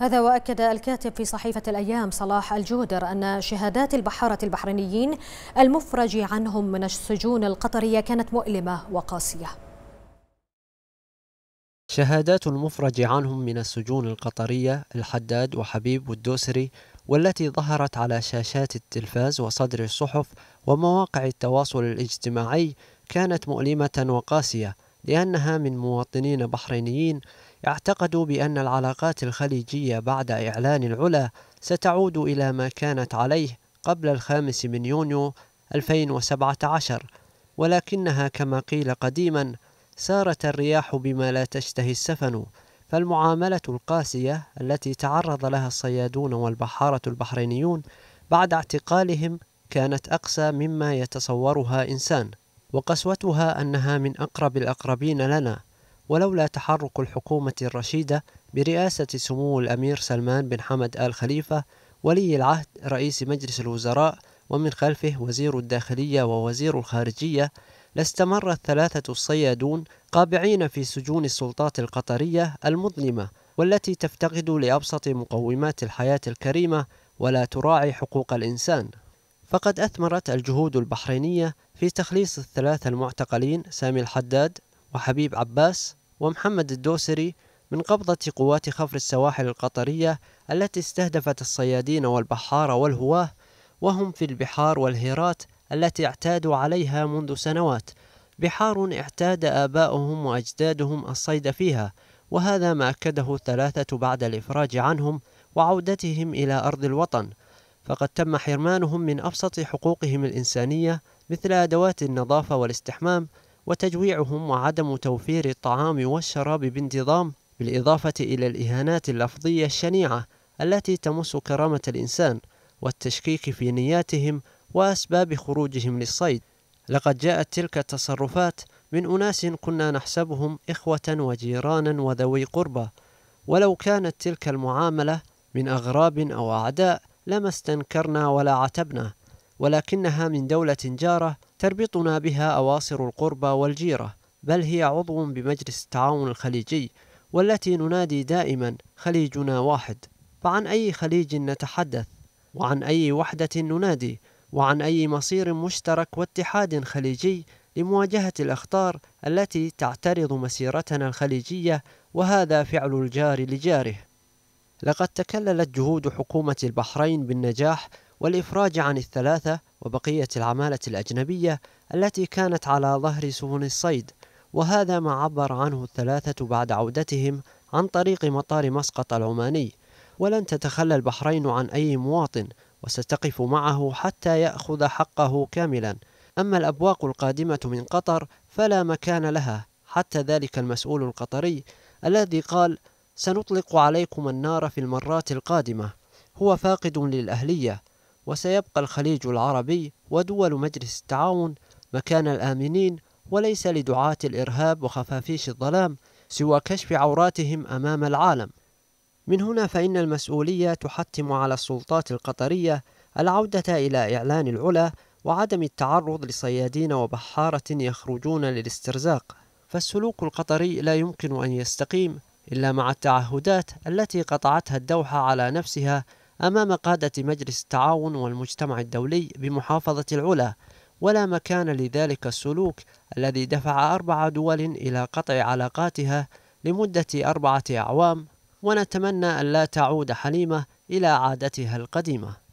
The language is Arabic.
هذا وأكد الكاتب في صحيفة الأيام صلاح الجودر أن شهادات البحارة البحرينيين المفرج عنهم من السجون القطرية كانت مؤلمة وقاسية شهادات المفرج عنهم من السجون القطرية الحداد وحبيب والدوسري والتي ظهرت على شاشات التلفاز وصدر الصحف ومواقع التواصل الاجتماعي كانت مؤلمة وقاسية لأنها من مواطنين بحرينيين اعتقدوا بأن العلاقات الخليجية بعد إعلان العلا ستعود إلى ما كانت عليه قبل الخامس من يونيو 2017 ولكنها كما قيل قديما سارت الرياح بما لا تشتهي السفن فالمعاملة القاسية التي تعرض لها الصيادون والبحارة البحرينيون بعد اعتقالهم كانت أقسى مما يتصورها إنسان وقسوتها أنها من أقرب الأقربين لنا ولولا تحرك الحكومة الرشيدة برئاسة سمو الأمير سلمان بن حمد آل خليفة ولي العهد رئيس مجلس الوزراء ومن خلفه وزير الداخلية ووزير الخارجية لاستمر الثلاثة الصيادون قابعين في سجون السلطات القطرية المظلمة والتي تفتقد لأبسط مقومات الحياة الكريمة ولا تراعي حقوق الإنسان فقد أثمرت الجهود البحرينية في تخليص الثلاثة المعتقلين سامي الحداد وحبيب عباس ومحمد الدوسري من قبضة قوات خفر السواحل القطرية التي استهدفت الصيادين والبحار والهواة وهم في البحار والهيرات التي اعتادوا عليها منذ سنوات بحار اعتاد آباؤهم وأجدادهم الصيد فيها وهذا ما أكده الثلاثة بعد الإفراج عنهم وعودتهم إلى أرض الوطن فقد تم حرمانهم من أبسط حقوقهم الإنسانية مثل أدوات النظافة والاستحمام وتجويعهم وعدم توفير الطعام والشراب بانتظام بالإضافة إلى الإهانات اللفظية الشنيعة التي تمس كرامة الإنسان والتشكيك في نياتهم وأسباب خروجهم للصيد لقد جاءت تلك التصرفات من أناس كنا نحسبهم إخوة وجيرانا وذوي قربى ولو كانت تلك المعاملة من أغراب أو أعداء لما استنكرنا ولا عتبنا ولكنها من دولة جارة تربطنا بها أواصر القربى والجيرة بل هي عضو بمجلس التعاون الخليجي والتي ننادي دائما خليجنا واحد فعن أي خليج نتحدث وعن أي وحدة ننادي وعن أي مصير مشترك واتحاد خليجي لمواجهة الأخطار التي تعترض مسيرتنا الخليجية وهذا فعل الجار لجاره لقد تكللت جهود حكومة البحرين بالنجاح والإفراج عن الثلاثة وبقية العمالة الأجنبية التي كانت على ظهر سفن الصيد وهذا ما عبر عنه الثلاثة بعد عودتهم عن طريق مطار مسقط العماني ولن تتخلى البحرين عن أي مواطن وستقف معه حتى يأخذ حقه كاملا أما الأبواق القادمة من قطر فلا مكان لها حتى ذلك المسؤول القطري الذي قال سنطلق عليكم النار في المرات القادمة هو فاقد للأهلية وسيبقى الخليج العربي ودول مجلس التعاون مكان الآمنين وليس لدعاة الإرهاب وخفافيش الظلام سوى كشف عوراتهم أمام العالم. من هنا فإن المسؤولية تحتم على السلطات القطرية العودة إلى إعلان العلا وعدم التعرض لصيادين وبحارة يخرجون للاسترزاق، فالسلوك القطري لا يمكن أن يستقيم إلا مع التعهدات التي قطعتها الدوحة على نفسها أمام قادة مجلس التعاون والمجتمع الدولي بمحافظة العلا ولا مكان لذلك السلوك الذي دفع أربع دول إلى قطع علاقاتها لمدة أربعة أعوام ونتمنى أن لا تعود حليمة إلى عادتها القديمة